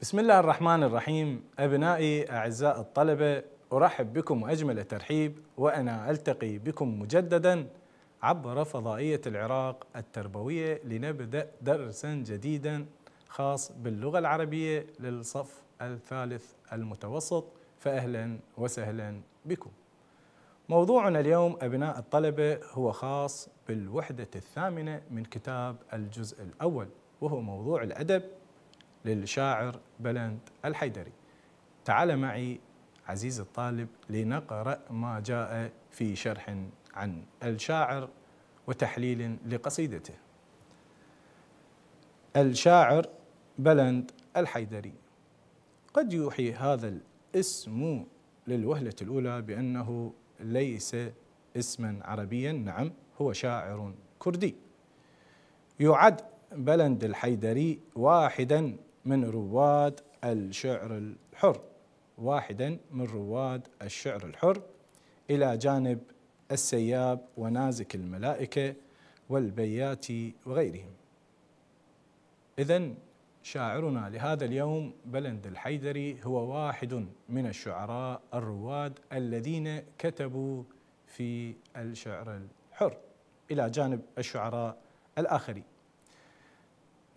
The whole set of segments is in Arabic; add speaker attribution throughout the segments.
Speaker 1: بسم الله الرحمن الرحيم أبنائي أعزاء الطلبة أرحب بكم وأجمل الترحيب وأنا ألتقي بكم مجددا عبر فضائية العراق التربوية لنبدأ درسا جديدا خاص باللغة العربية للصف الثالث المتوسط فأهلا وسهلا بكم موضوعنا اليوم أبناء الطلبة هو خاص بالوحدة الثامنة من كتاب الجزء الأول وهو موضوع الأدب للشاعر بلند الحيدري تعال معي عزيز الطالب لنقرأ ما جاء في شرح عن الشاعر وتحليل لقصيدته الشاعر بلند الحيدري قد يوحي هذا الاسم للوهلة الأولى بأنه ليس اسما عربيا نعم هو شاعر كردي يعد بلند الحيدري واحدا من رواد الشعر الحر واحدا من رواد الشعر الحر إلى جانب السياب ونازك الملائكة والبياتي وغيرهم إذا شاعرنا لهذا اليوم بلند الحيدري هو واحد من الشعراء الرواد الذين كتبوا في الشعر الحر إلى جانب الشعراء الآخرين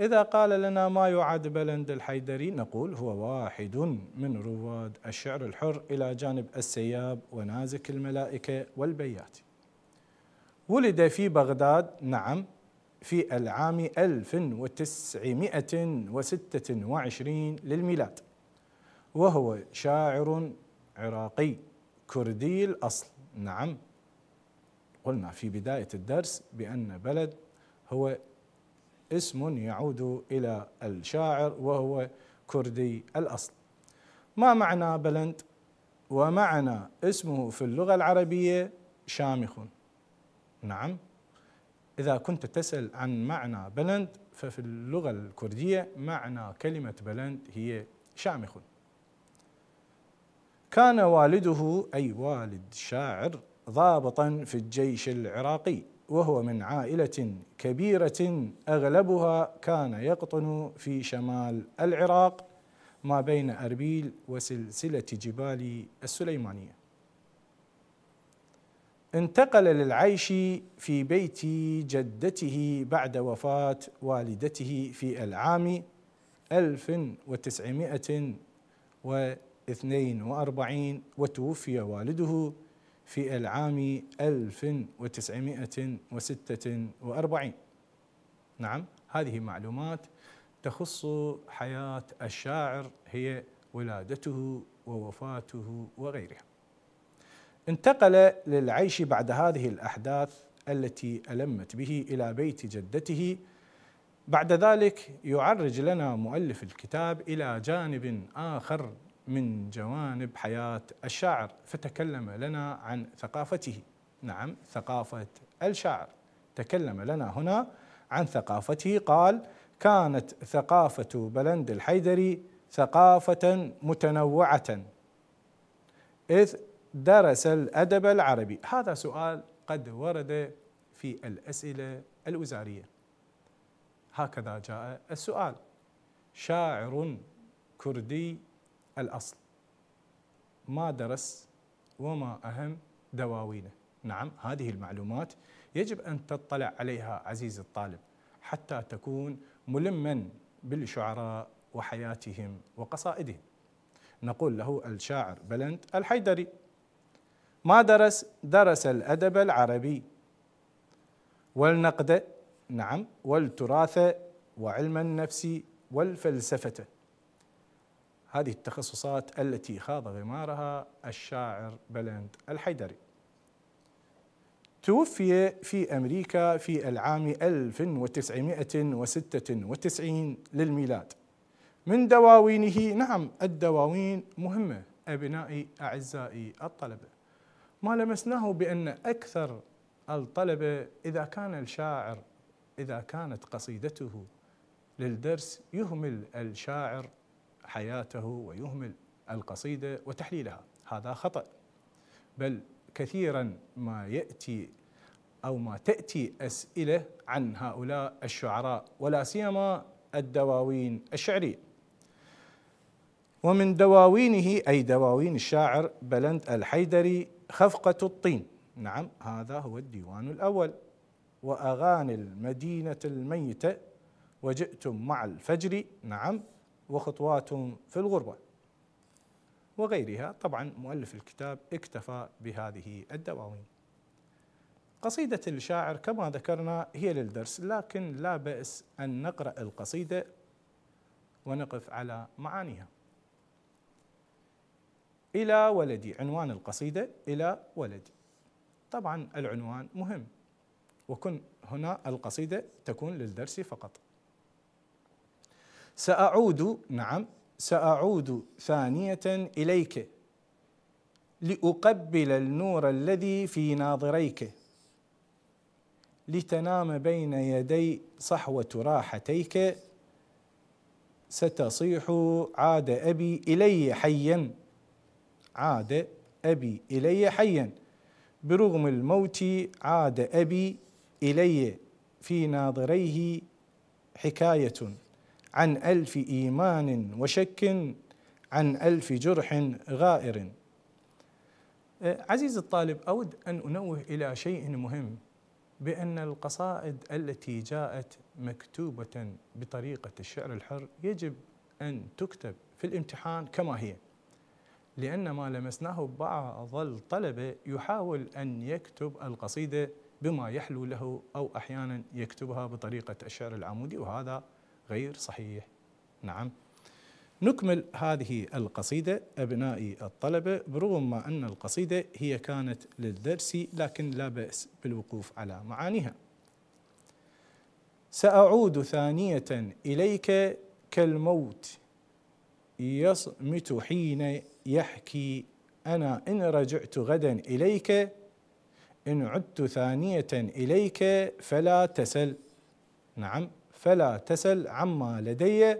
Speaker 1: إذا قال لنا ما يعد بلند الحيدري نقول هو واحد من رواد الشعر الحر إلى جانب السياب ونازك الملائكة والبياتي ولد في بغداد نعم في العام 1926 للميلاد وهو شاعر عراقي كردي الأصل نعم قلنا في بداية الدرس بأن بلد هو اسم يعود إلى الشاعر وهو كردي الأصل ما معنى بلند ومعنى اسمه في اللغة العربية شامخ نعم إذا كنت تسأل عن معنى بلند ففي اللغة الكردية معنى كلمة بلند هي شامخ كان والده أي والد شاعر ضابطا في الجيش العراقي وهو من عائلة كبيرة أغلبها كان يقطن في شمال العراق ما بين أربيل وسلسلة جبال السليمانية انتقل للعيش في بيت جدته بعد وفاة والدته في العام 1942 وتوفي والده في العام 1946 نعم هذه معلومات تخص حياة الشاعر هي ولادته ووفاته وغيرها انتقل للعيش بعد هذه الأحداث التي ألمت به إلى بيت جدته بعد ذلك يعرج لنا مؤلف الكتاب إلى جانب آخر من جوانب حياة الشاعر فتكلم لنا عن ثقافته نعم ثقافة الشاعر تكلم لنا هنا عن ثقافته قال كانت ثقافة بلند الحيدري ثقافة متنوعة إذ درس الأدب العربي هذا سؤال قد ورد في الأسئلة الوزارية هكذا جاء السؤال شاعر كردي الأصل ما درس وما أهم دواوينه نعم هذه المعلومات يجب أن تطلع عليها عزيزي الطالب حتى تكون ملما بالشعراء وحياتهم وقصائدهم نقول له الشاعر بلند الحيدري ما درس درس الأدب العربي والنقد نعم والتراث وعلم النفس والفلسفة هذه التخصصات التي خاض غمارها الشاعر بلند الحيدري توفي في أمريكا في العام 1996 للميلاد من دواوينه نعم الدواوين مهمة أبنائي أعزائي الطلبة ما لمسناه بأن أكثر الطلبة إذا كان الشاعر إذا كانت قصيدته للدرس يهمل الشاعر حياته ويهمل القصيده وتحليلها هذا خطا بل كثيرا ما ياتي او ما تاتي اسئله عن هؤلاء الشعراء ولا سيما الدواوين الشعريه ومن دواوينه اي دواوين الشاعر بلنت الحيدري خفقه الطين نعم هذا هو الديوان الاول واغاني المدينه الميته وجئتم مع الفجر نعم وخطواتهم في الغربة وغيرها طبعا مؤلف الكتاب اكتفى بهذه الدواوين قصيدة الشاعر كما ذكرنا هي للدرس لكن لا بأس أن نقرأ القصيدة ونقف على معانيها إلى ولدي عنوان القصيدة إلى ولدي طبعا العنوان مهم وكن هنا القصيدة تكون للدرس فقط سأعود نعم سأعود ثانية إليك لأقبل النور الذي في ناظريك لتنام بين يدي صحوة راحتيك ستصيح عاد أبي إلي حيا عاد أبي إلي حيا برغم الموت عاد أبي إلي في ناظريه حكاية عن ألف إيمان وشك عن ألف جرح غائر أه، عزيزي الطالب أود أن أنوه إلى شيء مهم بأن القصائد التي جاءت مكتوبة بطريقة الشعر الحر يجب أن تكتب في الامتحان كما هي لأن ما لمسناه بعض الطلبة يحاول أن يكتب القصيدة بما يحلو له أو أحيانا يكتبها بطريقة الشعر العمودي وهذا غير صحيح نعم نكمل هذه القصيدة أبنائي الطلبة برغم ما أن القصيدة هي كانت للدرس لكن لا بأس بالوقوف على معانيها سأعود ثانية إليك كالموت يصمت حين يحكي أنا إن رجعت غدا إليك إن عدت ثانية إليك فلا تسل نعم فلا تسل عما لدي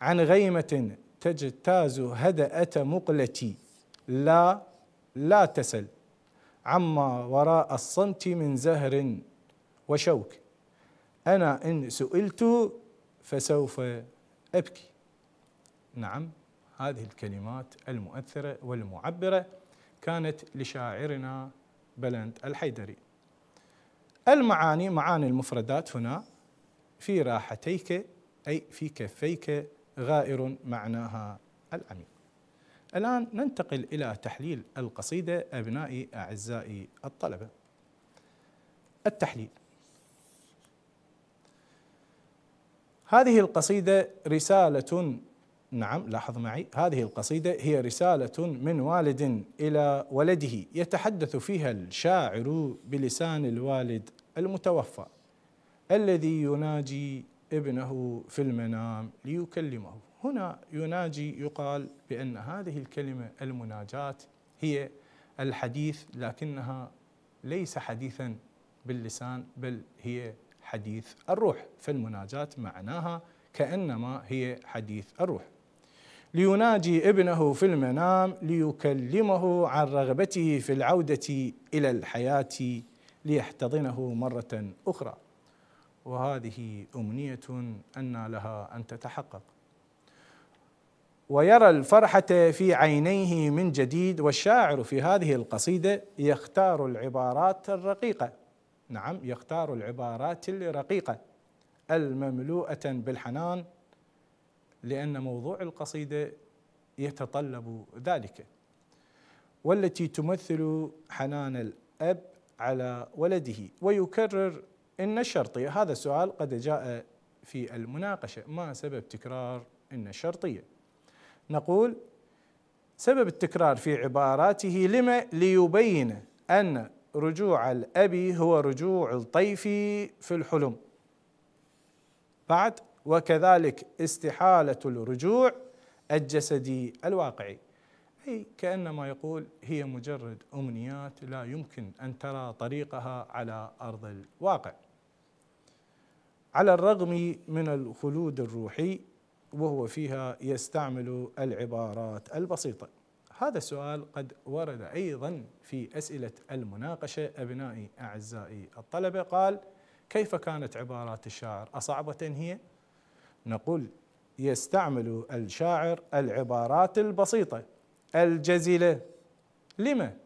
Speaker 1: عن غيمة تجتاز هدأة مقلتي لا لا تسل عما وراء الصمت من زهر وشوك أنا إن سئلت فسوف أبكي نعم هذه الكلمات المؤثرة والمعبرة كانت لشاعرنا بلند الحيدري المعاني معاني المفردات هنا في راحتيك أي في كفيك غائر معناها العميق الآن ننتقل إلى تحليل القصيدة أبنائي أعزائي الطلبة التحليل هذه القصيدة رسالة نعم لاحظ معي هذه القصيدة هي رسالة من والد إلى ولده يتحدث فيها الشاعر بلسان الوالد المتوفى الذي يناجي ابنه في المنام ليكلمه هنا يناجي يقال بأن هذه الكلمة المناجاة هي الحديث لكنها ليس حديثا باللسان بل هي حديث الروح فالمناجاة معناها كأنما هي حديث الروح ليناجي ابنه في المنام ليكلمه عن رغبته في العودة إلى الحياة ليحتضنه مرة أخرى وهذه امنيه ان لها ان تتحقق ويرى الفرحه في عينيه من جديد والشاعر في هذه القصيده يختار العبارات الرقيقه نعم يختار العبارات الرقيقه المملوءه بالحنان لان موضوع القصيده يتطلب ذلك والتي تمثل حنان الاب على ولده ويكرر إن الشرطية هذا السؤال قد جاء في المناقشة ما سبب تكرار إن الشرطية نقول سبب التكرار في عباراته لما ليبين أن رجوع الأبي هو رجوع الطيف في الحلم بعد وكذلك استحالة الرجوع الجسدي الواقعي هي كأنما يقول هي مجرد أمنيات لا يمكن أن ترى طريقها على أرض الواقع على الرغم من الخلود الروحي وهو فيها يستعمل العبارات البسيطة هذا السؤال قد ورد أيضا في أسئلة المناقشة أبنائي أعزائي الطلبة قال كيف كانت عبارات الشاعر أصعبة هي؟ نقول يستعمل الشاعر العبارات البسيطة الجزلة لما؟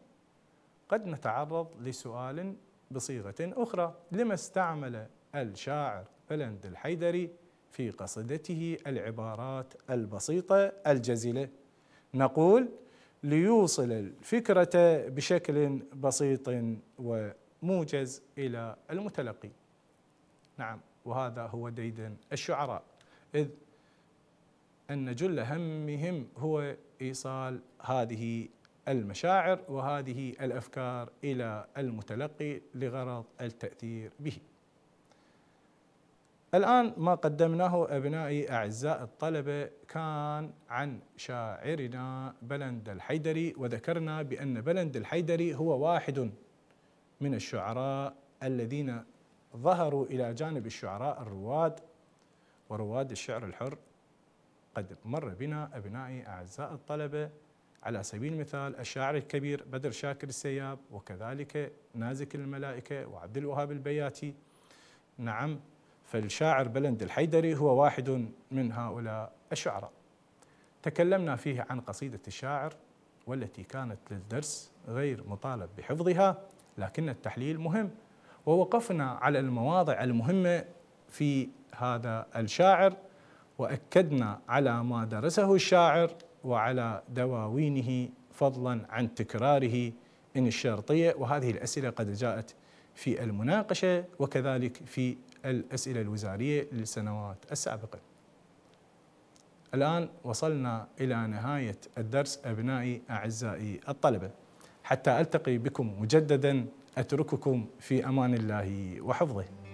Speaker 1: قد نتعرض لسؤال بصيغة أخرى لما استعمل الشاعر فلند الحيدري في قصيدته العبارات البسيطة الجزلة نقول ليوصل الفكرة بشكل بسيط وموجز إلى المتلقي نعم وهذا هو ديدن الشعراء إذ أن جل همهم هو ايصال هذه المشاعر وهذه الافكار الى المتلقي لغرض التاثير به. الان ما قدمناه ابنائي اعزاء الطلبه كان عن شاعرنا بلند الحيدري وذكرنا بان بلند الحيدري هو واحد من الشعراء الذين ظهروا الى جانب الشعراء الرواد ورواد الشعر الحر قد مر بنا أبنائي أعزاء الطلبة على سبيل المثال الشاعر الكبير بدر شاكر السياب وكذلك نازك الملائكة وعبد الوهاب البياتي نعم فالشاعر بلند الحيدري هو واحد من هؤلاء الشعراء تكلمنا فيه عن قصيدة الشاعر والتي كانت للدرس غير مطالب بحفظها لكن التحليل مهم ووقفنا على المواضع المهمة في هذا الشاعر واكدنا على ما درسه الشاعر وعلى دواوينه فضلا عن تكراره ان الشرطيه وهذه الاسئله قد جاءت في المناقشه وكذلك في الاسئله الوزاريه للسنوات السابقه. الان وصلنا الى نهايه الدرس ابنائي اعزائي الطلبه. حتى التقي بكم مجددا اترككم في امان الله وحفظه.